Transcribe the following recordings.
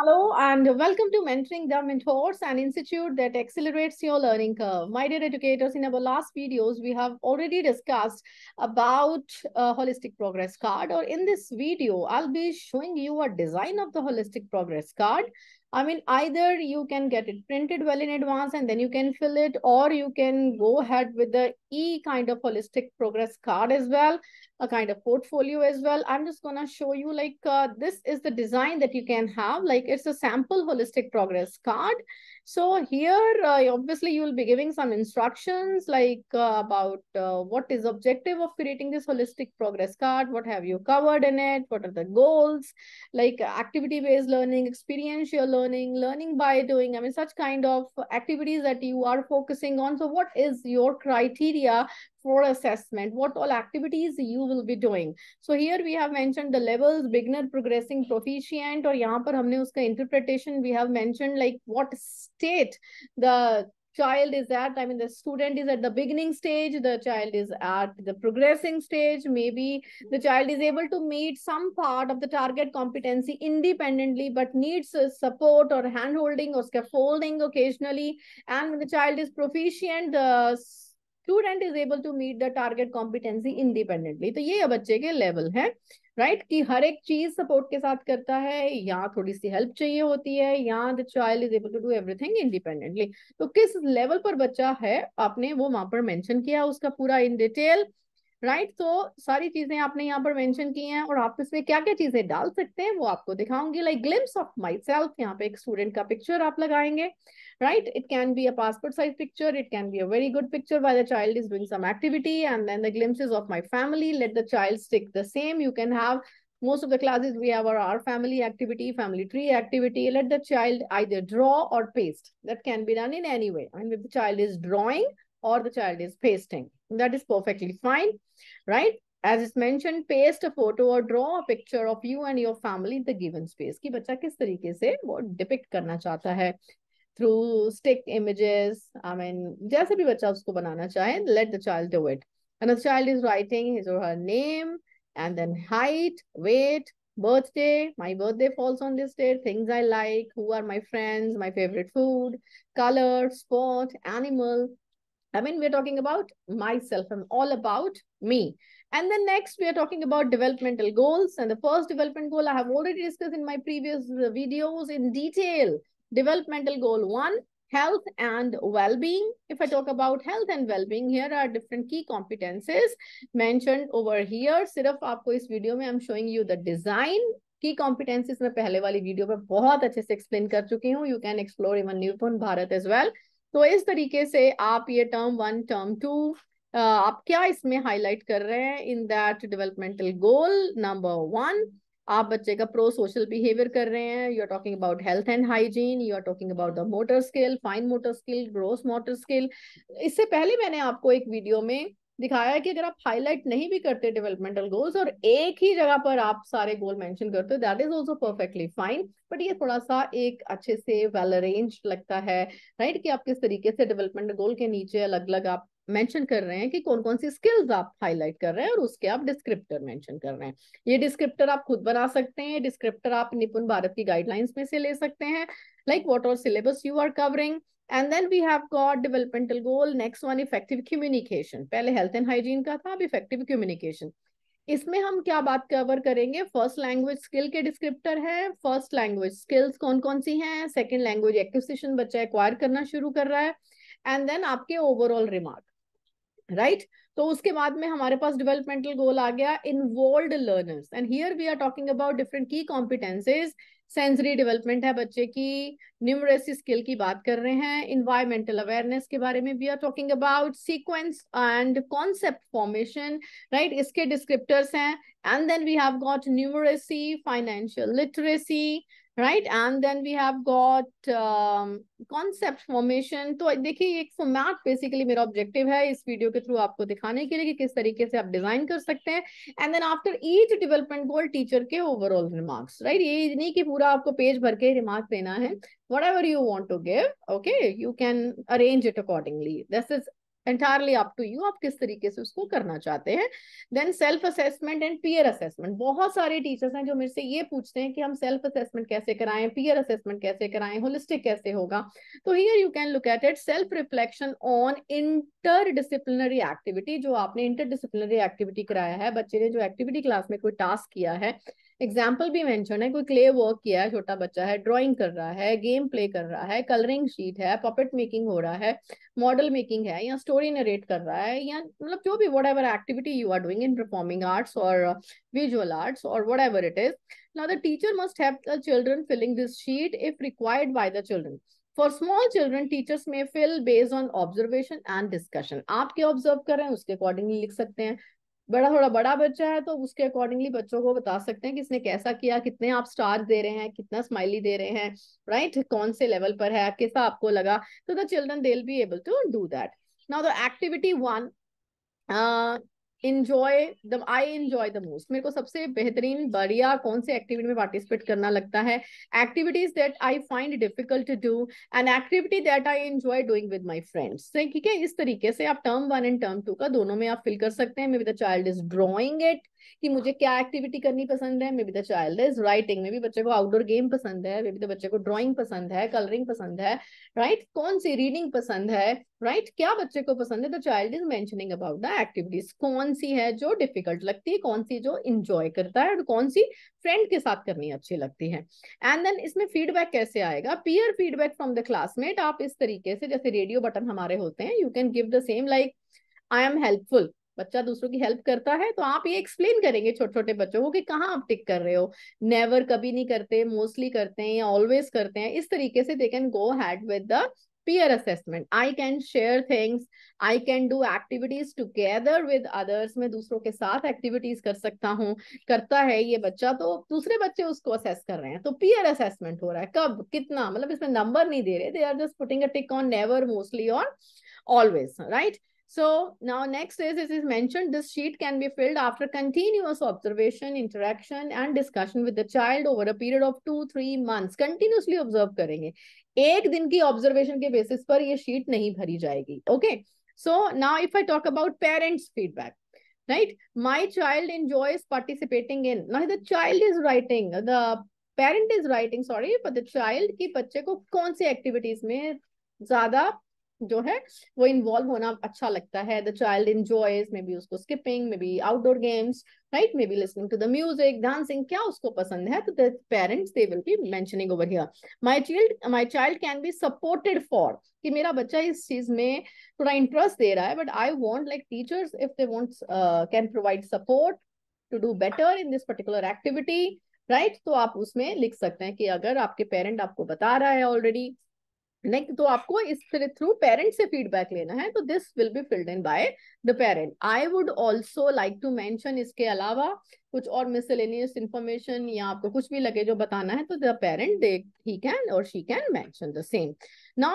Hello and welcome to Mentoring the Mentors, an institute that accelerates your learning curve. My dear educators, in our last videos, we have already discussed about holistic progress card or in this video, I'll be showing you a design of the holistic progress card I mean, either you can get it printed well in advance and then you can fill it, or you can go ahead with the E kind of holistic progress card as well, a kind of portfolio as well. I'm just going to show you like uh, this is the design that you can have. Like it's a sample holistic progress card. So here, uh, obviously, you will be giving some instructions like uh, about uh, what is objective of creating this holistic progress card, what have you covered in it, what are the goals, like activity-based learning, experiential learning, learning by doing, I mean, such kind of activities that you are focusing on. So what is your criteria for assessment, what all activities you will be doing. So here we have mentioned the levels, beginner, progressing, proficient, or यहाँ पर interpretation, we have mentioned like what state the child is at, I mean, the student is at the beginning stage, the child is at the progressing stage, maybe the child is able to meet some part of the target competency independently, but needs support or handholding or scaffolding occasionally, and the child is proficient, the student is able to meet the target competency independently तो ये बच्चे के level है right right? कि हर एक चीज support के साथ करता है या थोड़ी सी हेल्प चाहिए होती है या the child is able to do everything independently तो किस लेवल पर बच्चा है आपने वो वहां पर मेंशन किया उसका पूरा इन डिटेल राइट तो सारी चीजें आपने यहाँ पर मेंशन की हैं और आप इसमें क्या क्या चीजें डाल सकते हैं वो आपको दिखाऊंगी like glimpse of myself यहाँ पे एक स्टूडेंट का पिक्चर आप लगाएंगे right? It can be a passport size picture. It can be a very good picture while the child is doing some activity and then the glimpses of my family. Let the child stick the same. You can have most of the classes we have are our family activity, family tree activity. Let the child either draw or paste. That can be done in any way. I mean, if the child is drawing or the child is pasting, that is perfectly fine, right? As is mentioned, paste a photo or draw a picture of you and your family in the given space. Ki बच्चा kis तरीके wo depict karna chata hai through stick images. I mean, just भी बच्चा उसको बनाना चाहे let the child do it. And the child is writing his or her name and then height, weight, birthday, my birthday falls on this day, things I like, who are my friends, my favorite food, color, sport, animal. I mean, we're talking about myself. I'm all about me. And then next, we are talking about developmental goals. And the first development goal I have already discussed in my previous videos in detail. Developmental goal one, health and well-being. If I talk about health and well-being, here are different key competences mentioned over here. sirf aapko is video mein I'm showing you the design की competencies में पहले वाली video पे बहुत अच्छे से explain कर चुकी हूँ यू कैन एक्सप्लोर इवन न्यूट्रॉन भारत एज वेल तो इस तरीके से आप ये टर्म वन टर्म टू आप क्या इसमें हाईलाइट कर रहे हैं in that developmental goal number one आप बच्चे का प्रो सोशल बिहेवियर कर रहे हैं you are talking about health and hygiene you are talking about the motor skill fine motor skill gross motor skill इससे पहले मैंने आपको एक वीडियो में दिखाया कि अगर आप हाईलाइट नहीं भी करते डेवलपमेंटल गोल्स और एक ही जगह पर आप सारे गोल मेंशन करते हो that is also perfectly fine but ये थोड़ा सा एक अच्छे से वेल well अरेंज लगता है राइट right? कि आप किस तरीके से डेवलपमेंट गोल के नीचे अलग अलग आप मेंशन कर रहे हैं कि कौन कौन सी स्किल्स आप हाईलाइट कर रहे हैं और उसके आप डिस्क्रिप्टर मेंशन कर रहे हैं ये डिस्क्रिप्टर आप खुद बना सकते हैं डिस्क्रिप्टर आप निपुण भारत की गाइडलाइंस में से ले सकते हैं like what are syllabus you are covering and then we have got developmental goal next one effective communication पहले हेल्थ एंड हाइजीन का था अब इफेक्टिव कम्युनिकेशन इसमें हम क्या बात कवर करेंगे फर्स्ट लैंग्वेज स्किल के डिस्क्रिप्टर है फर्स्ट लैंग्वेज स्किल्स कौन कौन सी हैं सेकंड लैंग्वेज एक्विशन बच्चा एक्वायर करना शुरू कर रहा है एंड देन आपके ओवरऑल रिमार्क राइट right? तो उसके बाद में हमारे पास डेवलपमेंटल गोल आ गया involve learners and here we are talking about different की कॉम्पिटेंसेज सेंसरी डेवलपमेंट है बच्चे की न्यूमरेसी स्किल की बात कर रहे हैं इन्वायरमेंटल अवेयरनेस के बारे में we are talking about sequence and concept formation right इसके डिस्क्रिप्टर्स हैं and then we have got numeracy financial literacy right and then we have got concept formation तो देखिए एक फॉर्मैट बेसिकली मेरा ऑब्जेक्टिव है इस वीडियो के थ्रू आपको दिखाने के लिए कि किस तरीके से आप डिजाइन कर सकते हैं and then after each development goal teacher के ओवरऑल रिमार्क्स राइट ये नहीं कि पूरा आपको पेज भर के रिमार्क देना है whatever you want to give okay you can arrange it accordingly this is entirely up to you आप किस तरीके से उसको करना चाहते हैं then self assessment and peer assessment बहुत सारे टीचर्स हैं जो मेरे से ये पूछते हैं कि हम सेल्फ असेसमेंट कैसे कराएं पीयर असेसमेंट कैसे कराएं होलिस्टिक कैसे होगा तो here you can look at it self reflection on interdisciplinary activity जो आपने इंटर डिसिप्लिनरी एक्टिविटी कराया है बच्चे ने जो एक्टिविटी क्लास में कोई टास्क किया है एग्जाम्पल भी मेंशन है कोई क्ले वर्क किया है छोटा बच्चा है ड्राइंग कर रहा है गेम प्ले कर रहा है कलरिंग शीट है पपेट मेकिंग हो रहा है मॉडल मेकिंग है या स्टोरी नरेट कर रहा है या मतलब जो भी whatever activity you are doing in performing arts और विजुअल आर्ट्स और वट एवर इट इज ना the teacher must have the children filling this sheet if required by the children for small children teachers में fill based on observation and discussion आप क्या observe कर रहे हैं उसके accordingly लिख सकते हैं बड़ा थोड़ा बड़ा बच्चा है तो उसके अकॉर्डिंगली बच्चों को बता सकते हैं कि इसने कैसा किया कितने आप स्टार दे रहे हैं कितना स्माइली दे रहे हैं राइट right? कौन से लेवल पर है कैसा आपको लगा तो the children they be able to do that now the activity one enjoy the I enjoy the most मेरे को सबसे बेहतरीन बढ़िया कौन से एक्टिविटी में पार्टिसिपेट करना लगता है activities that I find difficult to do and activity that I enjoy doing with my friends ठीक है इस तरीके से आप term one and term two का दोनों में आप फिल कर सकते हैं maybe the child is drawing it कि मुझे क्या एक्टिविटी करनी पसंद है maybe the child is writing maybe बच्चे को आउटडोर गेम पसंद है मे बी द बच्चे को ड्राइंग पसंद है कलरिंग पसंद है राइट right? कौन सी रीडिंग पसंद है राइट right? क्या बच्चे को पसंद है the child is mentioning about the activities कौन सी है जो डिफिकल्ट लगती है कौन सी जो इंजॉय करता है और कौन सी फ्रेंड के साथ करनी अच्छी लगती है एंड देन इसमें फीडबैक कैसे आएगा peer feedback from the classmate आप इस तरीके से जैसे रेडियो बटन हमारे होते हैं you can give the same like I am helpful बच्चा दूसरों की हेल्प करता है तो आप ये एक्सप्लेन करेंगे छोटे छोटे बच्चों को कि कहाँ आप टिक कर रहे हो नेवर कभी नहीं करते मोस्टली करते हैं ऑलवेज करते हैं इस तरीके से they can go ahead with the peer assessment I can share things I can do activities together with others में दूसरों के साथ एक्टिविटीज कर सकता हूँ करता है ये बच्चा तो दूसरे बच्चे उसको असेस कर रहे हैं तो पियर असेसमेंट हो रहा है कब कितना मतलब इसमें नंबर नहीं दे रहे they are just putting a tick on never mostly और always right So now next is, as is mentioned, this sheet can be filled after continuous observation, interaction and discussion with the child over a period of two, three months. Continuously observe करेंगे. एक दिन की observation के basis पर ये sheet नहीं भरी जाएगी. Okay. So now if I talk about parents' feedback. Right, my child enjoys participating in. Now the child is writing, the parent is writing. Sorry, but the child की बच्चे को कौन सी activities में ज्यादा जो है वो इन्वॉल्व होना अच्छा लगता है the child enjoys may be उसको skipping may be outdoor games right may be listening to the music dancing क्या उसको पसंद है तो the parents they will be mentioning over here my child my child can be supported for कि मेरा बच्चा इस चीज में थोड़ा इंटरेस्ट दे रहा है but I want like teachers if they want can provide support to do better in this particular activity right तो आप उसमें लिख सकते हैं कि अगर आपके पेरेंट आपको बता रहा है ऑलरेडी लाइक तो आपको इस थ्रू पेरेंट से फीडबैक लेना है तो this will be filled in by the parent I would also like to mention इसके अलावा कुछ और मिसलेनियस इन्फॉर्मेशन या आपको कुछ भी लगे जो बताना है तो the parent they he can और she can mention the same ना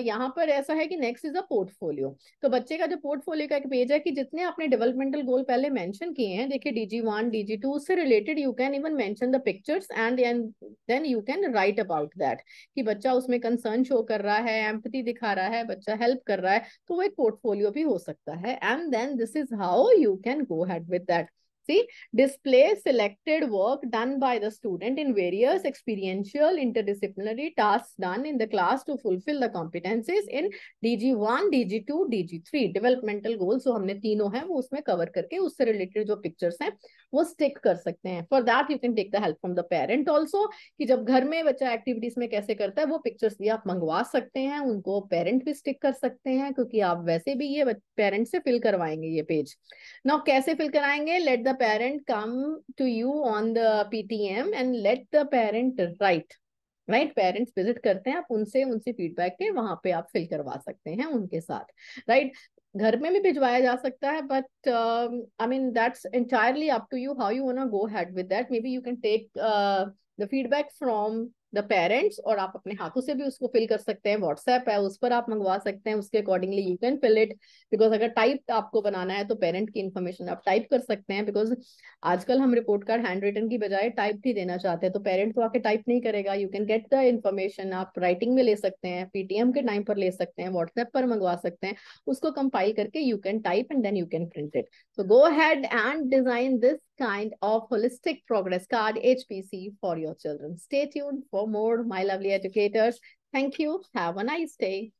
यहाँ पर ऐसा है कि नेक्स्ट इज अ पोर्टफोलियो तो बच्चे का जो पोर्टफोलियो का एक पेज है कि जितने आपने डेवलपमेंटल गोल पहले मेंशन किए हैं देखिए डीजी वन डीजी टू उससे related you can even mention the pictures and then you can write about that कि बच्चा उसमें कंसर्न शो कर रहा है एम्पति दिखा रहा है बच्चा हेल्प कर रहा है तो वो एक पोर्टफोलियो भी हो सकता है and then this is how you can go ahead with that See, display selected work done by the student in various experiential interdisciplinary tasks done in the class to fulfill the competencies in DG1, DG2, DG3. Developmental goals so humne teeno hai wo usme cover karke usse related jo pictures hain wo stick kar sakte hain For that you can take the help from the parent also ki jab ghar mein bachcha activities mein kaise karta hai wo pictures bhi aap mangwa sakte hain unko parent bhi stick kar sakte hain kyunki aap वैसे भी ये parents से fill करवाएंगे ये page now कैसे fill कराएंगे? Let the parent come to you on the PTM and let the parent write. Right parents visit करते हैं आप उनसे उनसे फीडबैक के वहां पे आप फिल करवा सकते हैं उनके साथ राइट right? घर में भी भिजवाया जा सकता है but I mean that's entirely up to you how you want go ahead with that may be you can take the feedback from the parents और आप अपने हाथों से भी उसको फिल कर सकते हैं व्हाट्सएप है उस पर आप मंगवा सकते हैं उसके accordingly you can fill it because अगर टाइप आपको बनाना है तो पेरेंट की इन्फॉर्मेशन आप टाइप कर सकते हैं बिकॉज आजकल हम रिपोर्ट कार्ड हैंड रिटन की बजाय टाइप भी देना चाहते हैं तो पेरेंट तो आके टाइप नहीं करेगा you can get the information आप राइटिंग में ले सकते हैं पीटीएम के टाइम पर ले सकते हैं व्हाट्सएप पर मंगवा सकते हैं उसको कंपाइल करके you can type and then you can print it so go ahead and design this kind of holistic progress card hpc for your children stay tuned for for more, my lovely educators. Thank you. Have a nice day.